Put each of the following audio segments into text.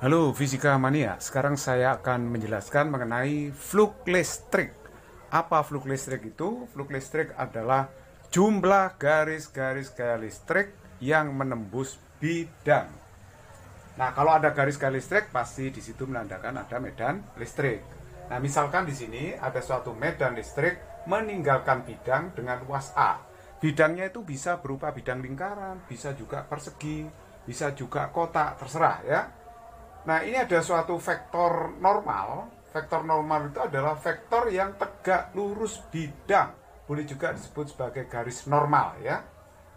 Halo Fisika Mania, sekarang saya akan menjelaskan mengenai fluk listrik. Apa fluk listrik itu? Fluk listrik adalah jumlah garis-garis gaya listrik yang menembus bidang. Nah, kalau ada garis gaya listrik pasti di situ menandakan ada medan listrik. Nah, misalkan di sini ada suatu medan listrik meninggalkan bidang dengan luas A. Bidangnya itu bisa berupa bidang lingkaran, bisa juga persegi, bisa juga kotak, terserah ya. Nah, ini ada suatu vektor normal. Vektor normal itu adalah vektor yang tegak lurus bidang. Boleh juga disebut sebagai garis normal ya.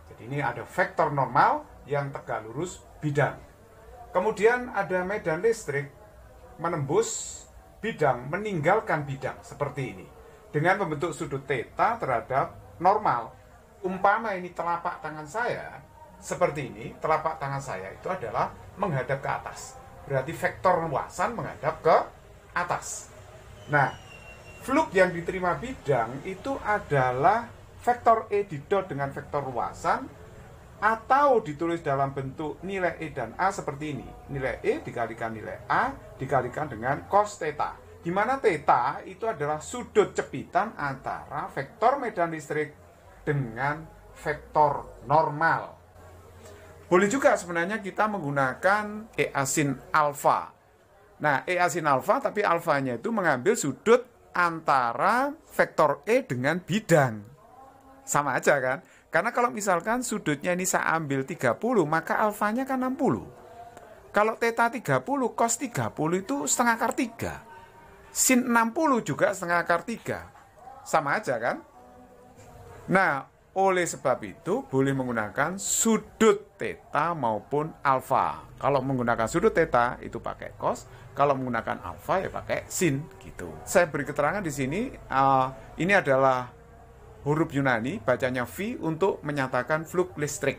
Jadi ini ada vektor normal yang tegak lurus bidang. Kemudian ada medan listrik menembus bidang, meninggalkan bidang seperti ini. Dengan membentuk sudut theta terhadap normal. Umpama ini telapak tangan saya seperti ini, telapak tangan saya itu adalah menghadap ke atas berarti vektor luasan menghadap ke atas. Nah, fluk yang diterima bidang itu adalah vektor E didot dengan vektor luasan atau ditulis dalam bentuk nilai E dan A seperti ini. Nilai E dikalikan nilai A dikalikan dengan cos theta. Di mana theta itu adalah sudut cepitan antara vektor medan listrik dengan vektor normal. Boleh juga sebenarnya kita menggunakan easin alfa. Nah, easin alfa tapi alfanya itu mengambil sudut antara vektor E dengan bidang. Sama aja kan? Karena kalau misalkan sudutnya ini saya ambil 30, maka alfanya kan 60. Kalau theta 30, cos 30 itu setengah akar 3. Sin 60 juga setengah akar 3. Sama aja kan? Nah, oleh sebab itu, boleh menggunakan sudut theta maupun alfa. Kalau menggunakan sudut theta itu pakai cos, kalau menggunakan alfa ya pakai sin gitu. Saya beri keterangan di sini uh, ini adalah huruf Yunani bacanya V untuk menyatakan fluk listrik.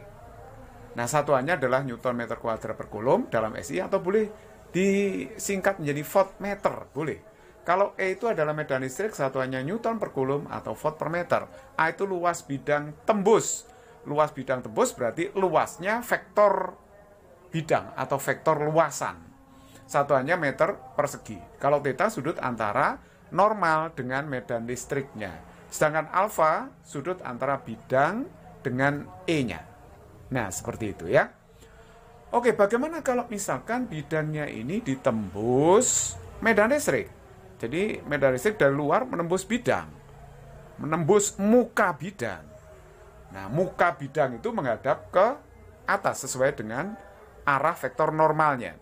Nah, satuannya adalah Newton meter kuadrat per kolom dalam SI atau boleh disingkat menjadi volt meter, boleh. Kalau E itu adalah medan listrik satuannya Newton per Coulomb atau volt per meter. A itu luas bidang tembus. Luas bidang tembus berarti luasnya vektor bidang atau vektor luasan. Satuannya meter persegi. Kalau theta sudut antara normal dengan medan listriknya. Sedangkan alfa sudut antara bidang dengan E-nya. Nah, seperti itu ya. Oke, bagaimana kalau misalkan bidangnya ini ditembus medan listrik? Jadi medan listrik dari luar menembus bidang, menembus muka bidang. Nah, muka bidang itu menghadap ke atas sesuai dengan arah vektor normalnya.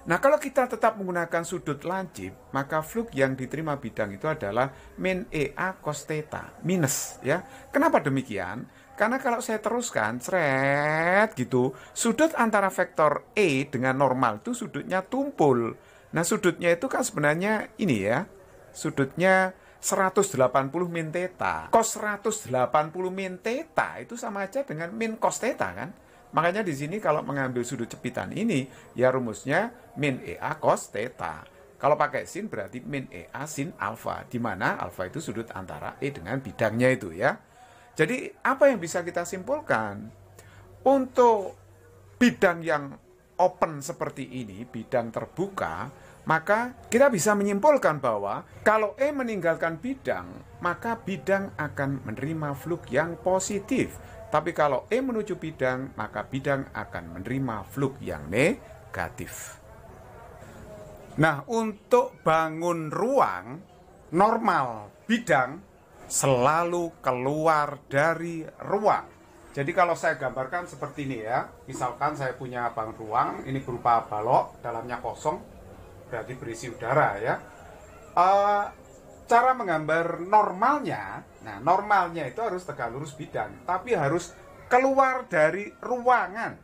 Nah, kalau kita tetap menggunakan sudut lancip, maka fluk yang diterima bidang itu adalah min EA cos theta, minus ya. Kenapa demikian? Karena kalau saya teruskan, seret gitu, sudut antara vektor E dengan normal itu sudutnya tumpul Nah sudutnya itu kan sebenarnya ini ya, sudutnya 180 min theta. Cos 180 min theta itu sama aja dengan min cos theta kan. Makanya di sini kalau mengambil sudut cepitan ini, ya rumusnya min EA cos theta. Kalau pakai sin berarti min EA sin alfa, di mana alfa itu sudut antara E dengan bidangnya itu ya. Jadi apa yang bisa kita simpulkan? Untuk bidang yang open seperti ini, bidang terbuka, maka kita bisa menyimpulkan bahwa kalau E meninggalkan bidang, maka bidang akan menerima fluk yang positif. Tapi kalau E menuju bidang, maka bidang akan menerima fluk yang negatif. Nah, untuk bangun ruang normal bidang selalu keluar dari ruang jadi kalau saya gambarkan seperti ini ya, misalkan saya punya bank ruang, ini berupa balok, dalamnya kosong, berarti berisi udara ya. E, cara menggambar normalnya, nah normalnya itu harus tegak lurus bidang, tapi harus keluar dari ruangan.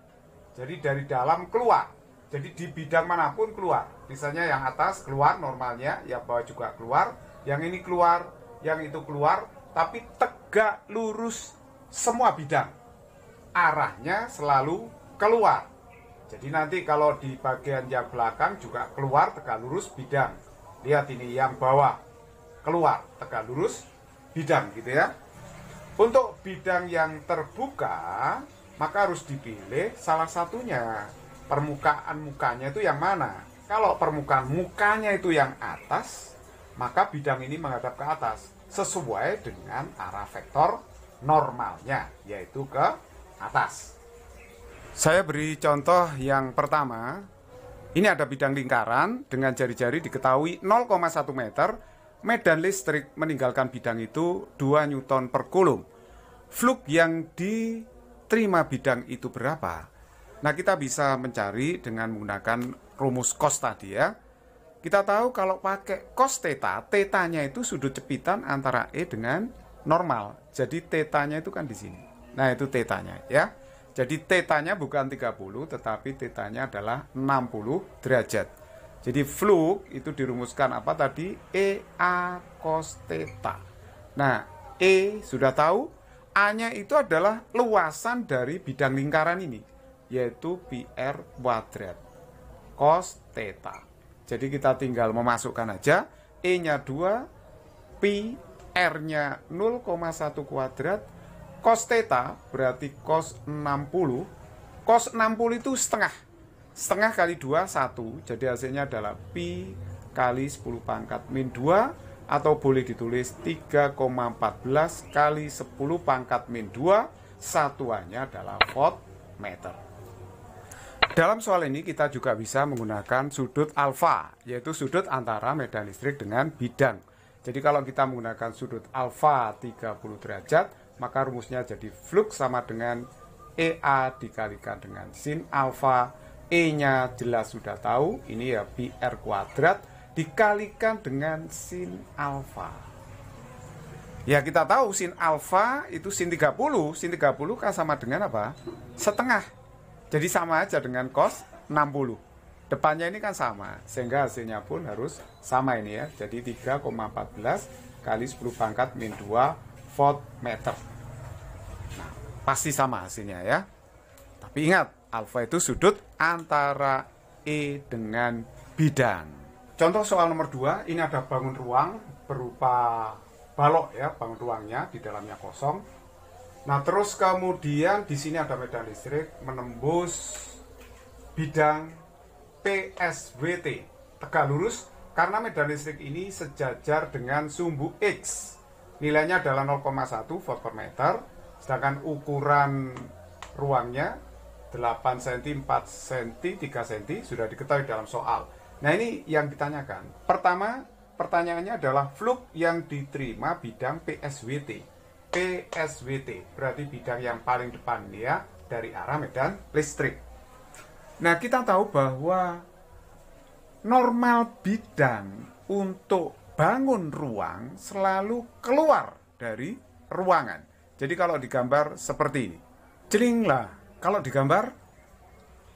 Jadi dari dalam keluar. Jadi di bidang manapun keluar. Misalnya yang atas keluar normalnya, yang bawah juga keluar, yang ini keluar, yang itu keluar, tapi tegak lurus semua bidang arahnya selalu keluar. Jadi nanti kalau di bagian yang belakang juga keluar tegak lurus bidang. Lihat ini yang bawah keluar tegak lurus bidang gitu ya. Untuk bidang yang terbuka maka harus dipilih salah satunya. Permukaan mukanya itu yang mana? Kalau permukaan mukanya itu yang atas, maka bidang ini menghadap ke atas sesuai dengan arah vektor normalnya yaitu ke atas. Saya beri contoh yang pertama. Ini ada bidang lingkaran dengan jari-jari diketahui 0,1 meter. Medan listrik meninggalkan bidang itu 2 Newton per kulum. Fluk yang diterima bidang itu berapa? Nah kita bisa mencari dengan menggunakan rumus cos tadi ya. Kita tahu kalau pakai cos theta, tetanya itu sudut cepitan antara E dengan normal. Jadi tetanya itu kan di sini. Nah, itu tetanya ya. Jadi tetanya bukan 30 tetapi tetanya adalah 60 derajat. Jadi flu itu dirumuskan apa tadi? E, a cos theta. Nah, E sudah tahu, A-nya itu adalah luasan dari bidang lingkaran ini, yaitu PR kuadrat cos theta. Jadi kita tinggal memasukkan aja E-nya 2, pi R-nya 0,1 kuadrat, cos theta berarti cos 60 cos 60 itu setengah setengah kali 2 1 jadi hasilnya adalah pi kali 10 pangkat min 2 atau boleh ditulis 3,14 kali 10 pangkat min 2 satuannya adalah volt meter dalam soal ini kita juga bisa menggunakan sudut alfa yaitu sudut antara medan listrik dengan bidang jadi kalau kita menggunakan sudut alfa 30 derajat maka rumusnya jadi flux sama dengan EA dikalikan dengan sin alfa E-nya jelas sudah tahu, ini ya BR kuadrat dikalikan dengan sin alfa. Ya kita tahu sin alfa itu sin 30, sin 30 kan sama dengan apa? Setengah. Jadi sama aja dengan cos 60. Depannya ini kan sama, sehingga hasilnya pun harus sama ini ya. Jadi 3,14 kali 10 pangkat min 2 volt meter. Nah, pasti sama hasilnya ya. Tapi ingat, alfa itu sudut antara E dengan bidang. Contoh soal nomor 2, ini ada bangun ruang berupa balok ya, bangun ruangnya di dalamnya kosong. Nah, terus kemudian di sini ada medan listrik menembus bidang PSWT, tegak lurus karena medan listrik ini sejajar dengan sumbu X nilainya adalah 0,1 volt per meter sedangkan ukuran ruangnya 8 cm, 4 cm, 3 cm sudah diketahui dalam soal. Nah ini yang ditanyakan. Pertama, pertanyaannya adalah fluk yang diterima bidang PSWT. PSWT berarti bidang yang paling depan ya dari arah medan listrik. Nah kita tahu bahwa normal bidang untuk bangun ruang selalu keluar dari ruangan. Jadi kalau digambar seperti ini. lah. Kalau digambar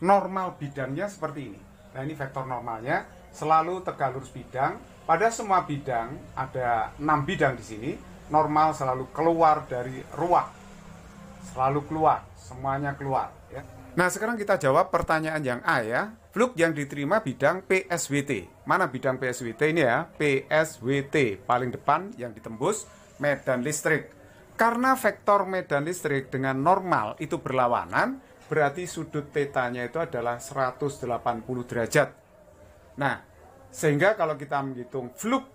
normal bidangnya seperti ini. Nah, ini vektor normalnya selalu tegak lurus bidang. Pada semua bidang ada 6 bidang di sini. Normal selalu keluar dari ruang. Selalu keluar, semuanya keluar ya. Nah, sekarang kita jawab pertanyaan yang A ya. Fluk yang diterima bidang PSWT. Mana bidang PSWT ini ya? PSWT paling depan yang ditembus medan listrik. Karena vektor medan listrik dengan normal itu berlawanan, berarti sudut tetanya itu adalah 180 derajat. Nah, sehingga kalau kita menghitung fluk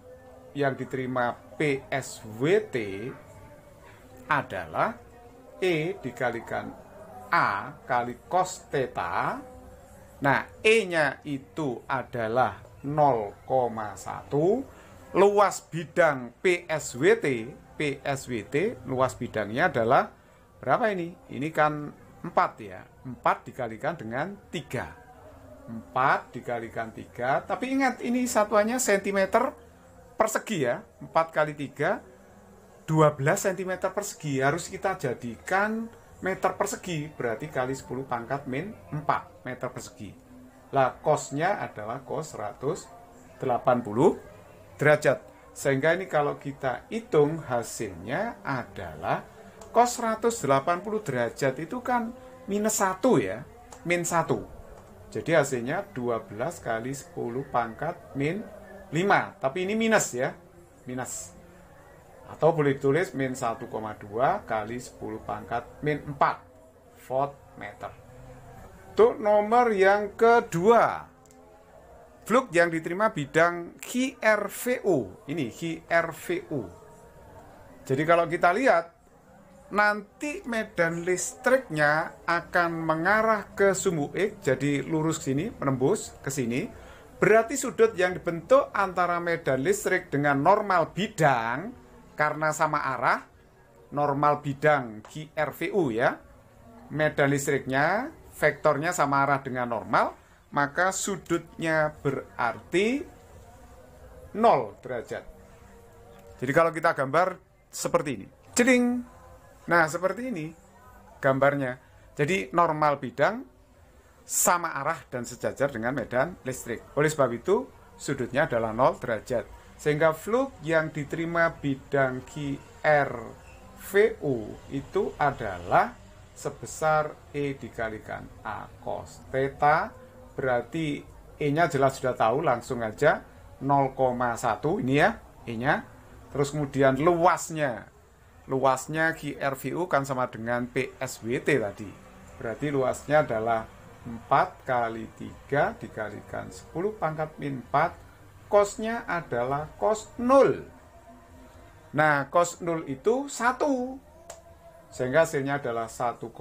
yang diterima PSWT adalah E dikalikan A kali cos theta Nah, E-nya itu adalah 0,1. Luas bidang PSWT, PSWT luas bidangnya adalah berapa ini? Ini kan 4 ya. 4 dikalikan dengan 3. 4 dikalikan 3. Tapi ingat ini satuannya sentimeter persegi ya. 4 kali 3 12 cm persegi harus kita jadikan meter persegi berarti kali 10 pangkat min 4 meter persegi. Lah kosnya adalah kos 180 derajat. Sehingga ini kalau kita hitung hasilnya adalah kos 180 derajat itu kan minus 1 ya, min 1. Jadi hasilnya 12 kali 10 pangkat min 5. Tapi ini minus ya, minus atau boleh ditulis min 1,2 kali 10 pangkat min 4 volt meter. Untuk nomor yang kedua, Fluk yang diterima bidang QRVU. Ini QRVU. Jadi kalau kita lihat, nanti medan listriknya akan mengarah ke sumbu X, jadi lurus sini, menembus ke sini. Berarti sudut yang dibentuk antara medan listrik dengan normal bidang karena sama arah normal bidang GRVU ya medan listriknya vektornya sama arah dengan normal maka sudutnya berarti 0 derajat jadi kalau kita gambar seperti ini jering nah seperti ini gambarnya jadi normal bidang sama arah dan sejajar dengan medan listrik oleh sebab itu sudutnya adalah 0 derajat sehingga fluk yang diterima bidang QRVU itu adalah sebesar E dikalikan A cos theta berarti E-nya jelas sudah tahu langsung aja 0,1 ini ya E-nya terus kemudian luasnya luasnya QRVU kan sama dengan PSWT tadi berarti luasnya adalah 4 kali 3 dikalikan 10 pangkat min 4 kosnya adalah kos 0. Nah, kos 0 itu 1. Sehingga hasilnya adalah 1,2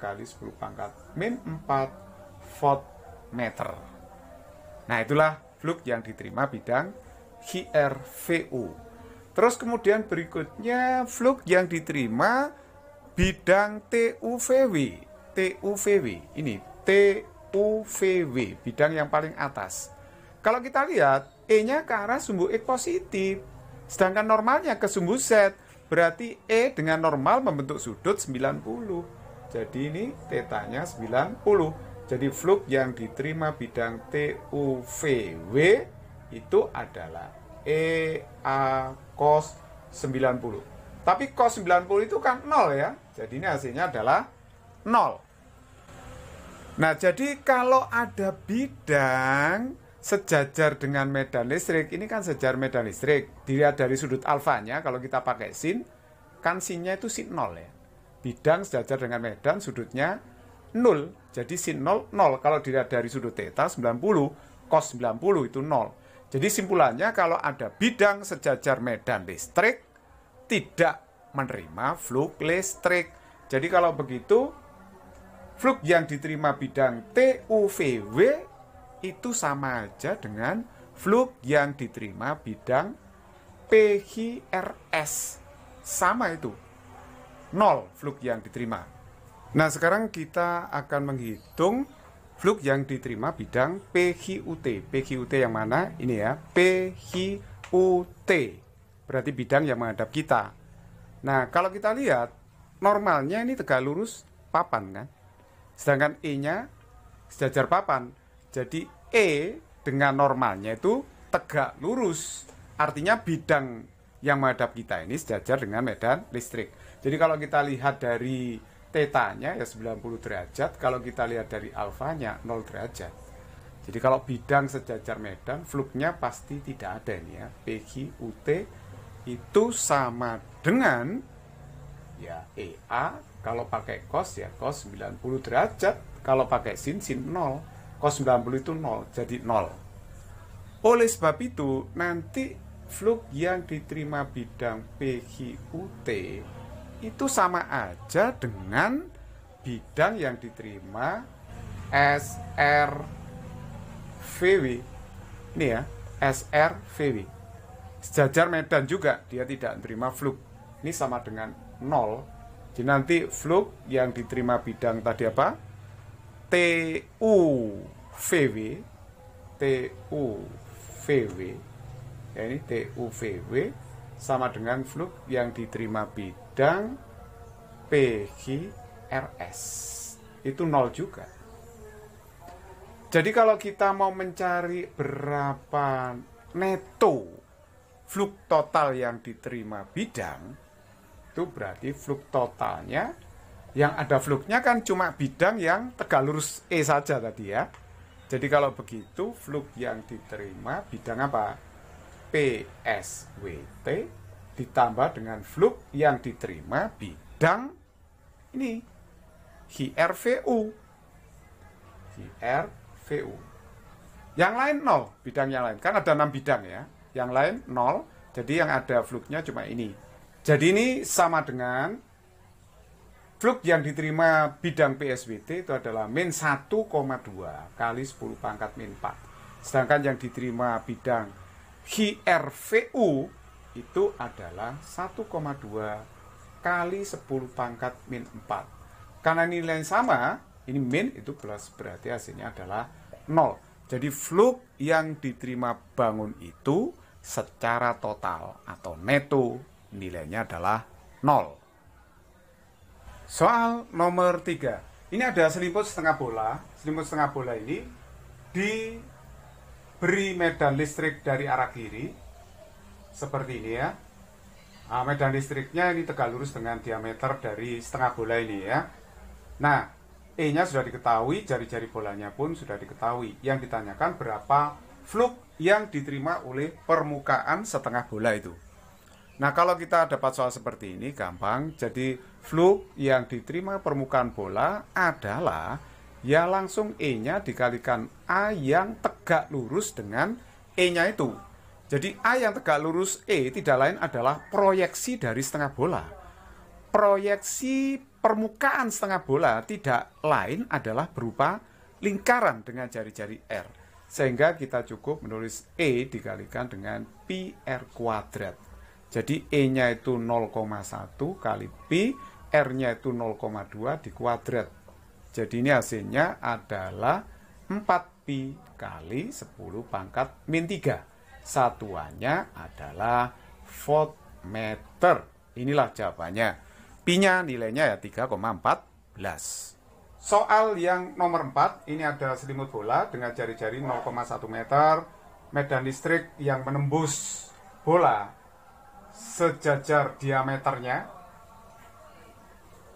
kali 10 pangkat min 4 volt meter. Nah, itulah fluk yang diterima bidang GRVU. Terus kemudian berikutnya fluk yang diterima bidang TUVW. TUVW ini TUVW, bidang yang paling atas. Kalau kita lihat, E-nya ke arah sumbu e positif. Sedangkan normalnya ke sumbu Z. Berarti E dengan normal membentuk sudut 90. Jadi ini tetanya 90. Jadi fluk yang diterima bidang TUVW itu adalah e a cos 90. Tapi cos 90 itu kan 0 ya. Jadi ini hasilnya adalah 0. Nah, jadi kalau ada bidang sejajar dengan medan listrik, ini kan sejajar medan listrik. Dilihat dari sudut alfanya, kalau kita pakai sin, kan sinnya itu sin 0 ya. Bidang sejajar dengan medan, sudutnya 0. Jadi sin 0, 0. Kalau dilihat dari sudut theta 90, cos 90 itu 0. Jadi simpulannya kalau ada bidang sejajar medan listrik, tidak menerima fluk listrik. Jadi kalau begitu, fluk yang diterima bidang TUVW itu sama aja dengan fluk yang diterima bidang PHRS. Sama itu. Nol fluk yang diterima. Nah, sekarang kita akan menghitung fluk yang diterima bidang PHUT. PHUT yang mana? Ini ya, PHUT. Berarti bidang yang menghadap kita. Nah, kalau kita lihat normalnya ini tegak lurus papan kan. Sedangkan E-nya sejajar papan. Jadi E dengan normalnya itu tegak lurus. Artinya bidang yang menghadap kita ini sejajar dengan medan listrik. Jadi kalau kita lihat dari tetanya ya 90 derajat, kalau kita lihat dari alfanya 0 derajat. Jadi kalau bidang sejajar medan, fluknya pasti tidak ada ini ya. PG, UT itu sama dengan ya EA kalau pakai cos ya cos 90 derajat, kalau pakai sin sin 0 cos 90 itu 0 jadi 0 oleh sebab itu nanti flux yang diterima bidang PQT itu sama aja dengan bidang yang diterima SR VW ini ya SR VW sejajar Medan juga dia tidak terima flux ini sama dengan 0 jadi nanti flux yang diterima bidang tadi apa TUVW TUVW ya ini TUVW sama dengan fluk yang diterima bidang PGRS itu nol juga jadi kalau kita mau mencari berapa neto fluk total yang diterima bidang itu berarti fluk totalnya yang ada fluknya kan cuma bidang yang tegak lurus E saja tadi ya. Jadi kalau begitu fluk yang diterima bidang apa? PSWT ditambah dengan fluk yang diterima bidang ini hrvu hrvu Yang lain nol bidang yang lain kan ada enam bidang ya. Yang lain nol jadi yang ada fluknya cuma ini. Jadi ini sama dengan Fluk yang diterima bidang PSWT itu adalah min 1,2 kali 10 pangkat min 4. Sedangkan yang diterima bidang HRVU itu adalah 1,2 kali 10 pangkat min 4. Karena nilai yang sama, ini min itu plus berarti hasilnya adalah 0. Jadi fluk yang diterima bangun itu secara total atau neto nilainya adalah 0. Soal nomor 3 Ini ada selimut setengah bola Selimut setengah bola ini Diberi medan listrik dari arah kiri Seperti ini ya Nah, medan listriknya ini tegak lurus dengan diameter dari setengah bola ini ya. Nah, E-nya sudah diketahui, jari-jari bolanya pun sudah diketahui. Yang ditanyakan berapa fluk yang diterima oleh permukaan setengah bola itu. Nah, kalau kita dapat soal seperti ini gampang. Jadi flu yang diterima permukaan bola adalah ya langsung E-nya dikalikan A yang tegak lurus dengan E-nya itu. Jadi A yang tegak lurus E tidak lain adalah proyeksi dari setengah bola. Proyeksi permukaan setengah bola tidak lain adalah berupa lingkaran dengan jari-jari R. Sehingga kita cukup menulis E dikalikan dengan pi R kuadrat. Jadi E-nya itu 0,1 kali P, R-nya itu 0,2 kuadrat. Jadi ini hasilnya adalah 4pi kali 10 pangkat min 3. Satuannya adalah volt meter. Inilah jawabannya. Pi-nya nilainya ya 3,14. Soal yang nomor 4, ini ada selimut bola dengan jari-jari 0,1 meter, medan listrik yang menembus bola sejajar diameternya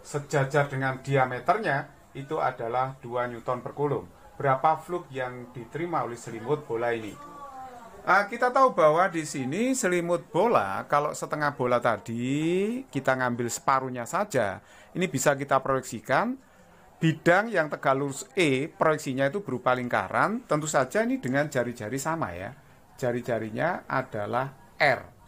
sejajar dengan diameternya itu adalah 2 newton per kulum berapa fluk yang diterima oleh selimut bola ini Nah, kita tahu bahwa di sini selimut bola, kalau setengah bola tadi kita ngambil separuhnya saja, ini bisa kita proyeksikan bidang yang tegak lurus E, proyeksinya itu berupa lingkaran, tentu saja ini dengan jari-jari sama ya. Jari-jarinya adalah R.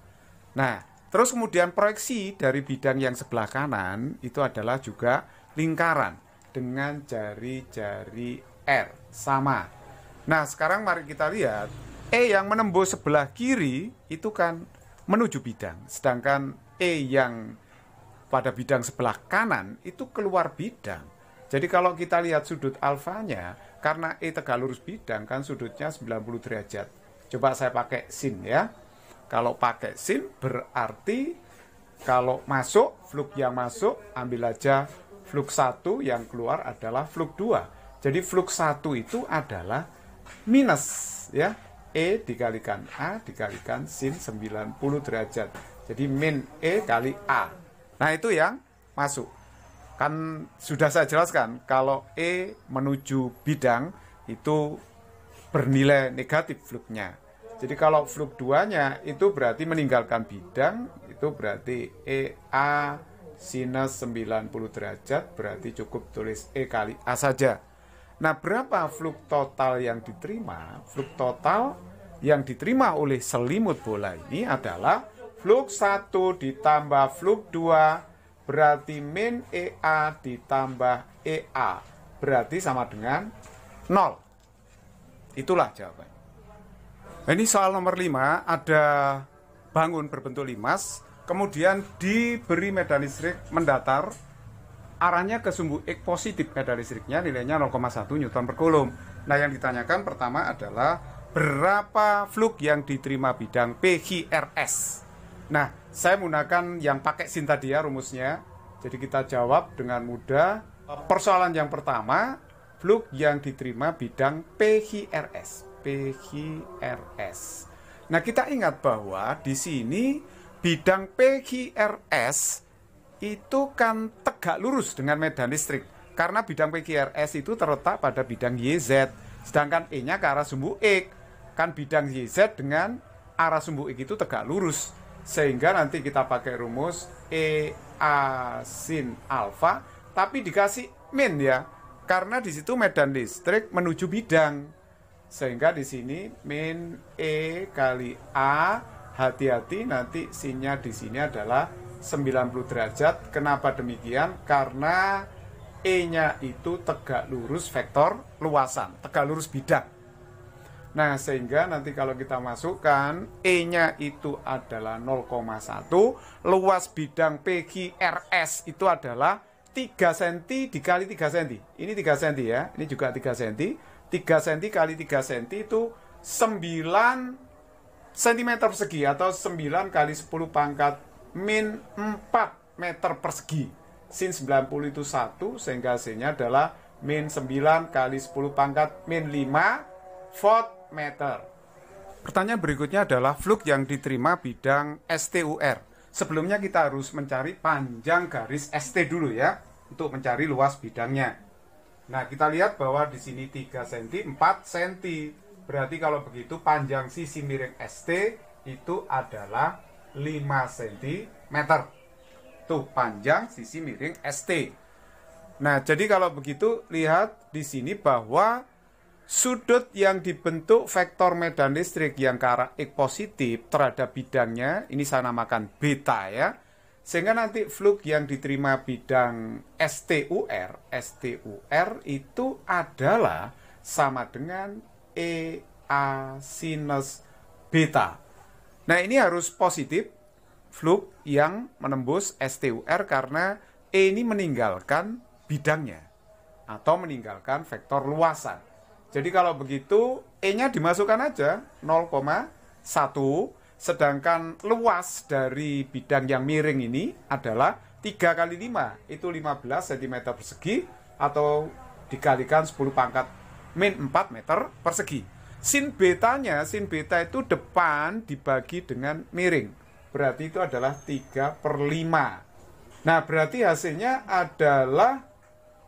Nah, terus kemudian proyeksi dari bidang yang sebelah kanan itu adalah juga lingkaran dengan jari-jari R sama. Nah, sekarang mari kita lihat E yang menembus sebelah kiri itu kan menuju bidang, sedangkan E yang pada bidang sebelah kanan itu keluar bidang. Jadi kalau kita lihat sudut alfanya, karena E tegak lurus bidang kan sudutnya 90 derajat. Coba saya pakai sin ya. Kalau pakai SIM berarti kalau masuk fluk yang masuk ambil aja fluk 1 yang keluar adalah fluk 2. Jadi fluk 1 itu adalah minus ya. E dikalikan A dikalikan sin 90 derajat. Jadi min E kali A. Nah, itu yang masuk. Kan sudah saya jelaskan kalau E menuju bidang itu bernilai negatif fluknya. Jadi kalau fluk 2 itu berarti meninggalkan bidang, itu berarti EA sinus 90 derajat, berarti cukup tulis E kali A saja. Nah, berapa fluk total yang diterima? Fluk total yang diterima oleh selimut bola ini adalah fluk 1 ditambah fluk 2 berarti min EA ditambah EA berarti sama dengan 0. Itulah jawabannya. Ini soal nomor 5 ada bangun berbentuk limas, kemudian diberi medan listrik mendatar arahnya ke sumbu X positif medan listriknya nilainya 0,1 Newton per kolom Nah, yang ditanyakan pertama adalah berapa fluk yang diterima bidang PHRS. Nah, saya menggunakan yang pakai Sintadia rumusnya. Jadi kita jawab dengan mudah persoalan yang pertama, fluk yang diterima bidang PHRS. PGRS. Nah, kita ingat bahwa di sini bidang PGRS itu kan tegak lurus dengan medan listrik karena bidang PGRS itu terletak pada bidang YZ sedangkan E-nya ke arah sumbu X kan bidang YZ dengan arah sumbu X itu tegak lurus sehingga nanti kita pakai rumus E A sin alfa tapi dikasih min ya karena di situ medan listrik menuju bidang sehingga di sini min E kali A, hati-hati nanti sinnya di sini adalah 90 derajat. Kenapa demikian? Karena E-nya itu tegak lurus vektor luasan, tegak lurus bidang. Nah, sehingga nanti kalau kita masukkan E-nya itu adalah 0,1, luas bidang PGRS itu adalah 3 cm dikali 3 cm. Ini 3 cm ya, ini juga 3 cm 3 cm kali 3 cm itu 9 cm persegi atau 9 kali 10 pangkat min 4 meter persegi. Sin 90 itu 1 sehingga hasilnya adalah min 9 kali 10 pangkat min 5 volt meter. Pertanyaan berikutnya adalah fluk yang diterima bidang STUR. Sebelumnya kita harus mencari panjang garis ST dulu ya untuk mencari luas bidangnya. Nah, kita lihat bahwa di sini 3 cm, 4 cm. Berarti kalau begitu panjang sisi miring ST itu adalah 5 cm. Tuh, panjang sisi miring ST. Nah, jadi kalau begitu lihat di sini bahwa sudut yang dibentuk vektor medan listrik yang ke arah X positif terhadap bidangnya, ini saya namakan beta ya sehingga nanti fluk yang diterima bidang STUR, STUR itu adalah sama dengan EA sinus beta. Nah, ini harus positif fluk yang menembus STUR karena E ini meninggalkan bidangnya atau meninggalkan vektor luasan. Jadi kalau begitu E-nya dimasukkan aja 0,1 Sedangkan luas dari bidang yang miring ini adalah 3 kali 5, itu 15 cm persegi atau dikalikan 10 pangkat min 4 meter persegi. Sin betanya, sin beta itu depan dibagi dengan miring. Berarti itu adalah 3 per 5. Nah, berarti hasilnya adalah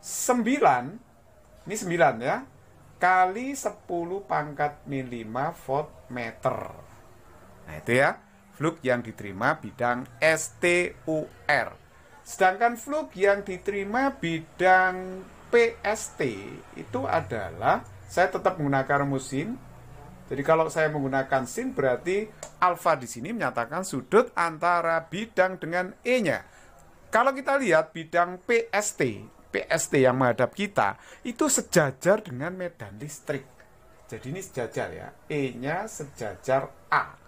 9, ini 9 ya, kali 10 pangkat min 5 volt meter. Nah itu ya, fluk yang diterima bidang STUR. Sedangkan fluk yang diterima bidang PST itu adalah saya tetap menggunakan musim. jadi kalau saya menggunakan sin berarti alfa di sini menyatakan sudut antara bidang dengan E-nya. Kalau kita lihat bidang PST, PST yang menghadap kita itu sejajar dengan medan listrik. Jadi ini sejajar ya, E-nya sejajar A.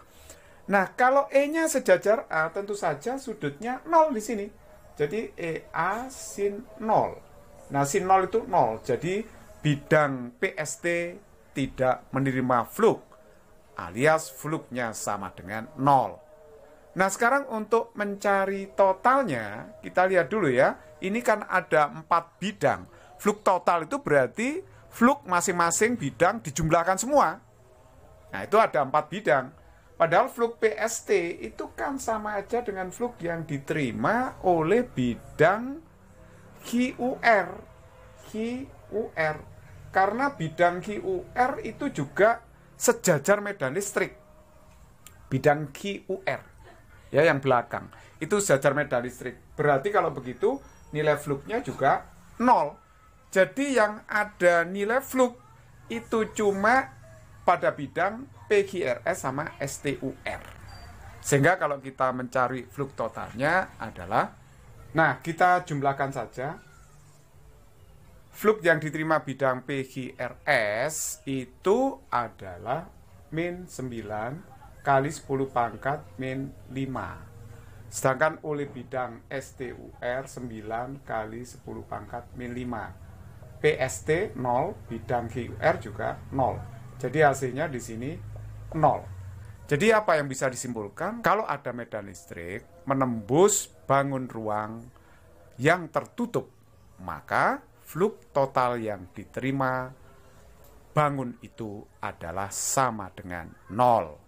Nah, kalau E-nya sejajar A, ah, tentu saja sudutnya 0 di sini. Jadi e a sin 0. Nah, sin 0 itu 0. Jadi bidang PST tidak menerima fluk alias fluknya sama dengan 0. Nah, sekarang untuk mencari totalnya, kita lihat dulu ya. Ini kan ada 4 bidang. Fluk total itu berarti fluk masing-masing bidang dijumlahkan semua. Nah, itu ada 4 bidang. Padahal fluk PST itu kan sama aja dengan fluk yang diterima oleh bidang QR. QR. Karena bidang QR itu juga sejajar medan listrik. Bidang QR. Ya, yang belakang. Itu sejajar medan listrik. Berarti kalau begitu nilai fluknya juga nol. Jadi yang ada nilai fluk itu cuma pada bidang PQRS sama STUR. Sehingga kalau kita mencari fluk totalnya adalah nah, kita jumlahkan saja fluk yang diterima bidang PGRS itu adalah min 9 kali 10 pangkat min 5. Sedangkan oleh bidang STUR 9 kali 10 pangkat min 5. PST 0, bidang GUR juga 0. Jadi hasilnya di sini nol. Jadi apa yang bisa disimpulkan? Kalau ada medan listrik menembus bangun ruang yang tertutup, maka fluk total yang diterima bangun itu adalah sama dengan nol.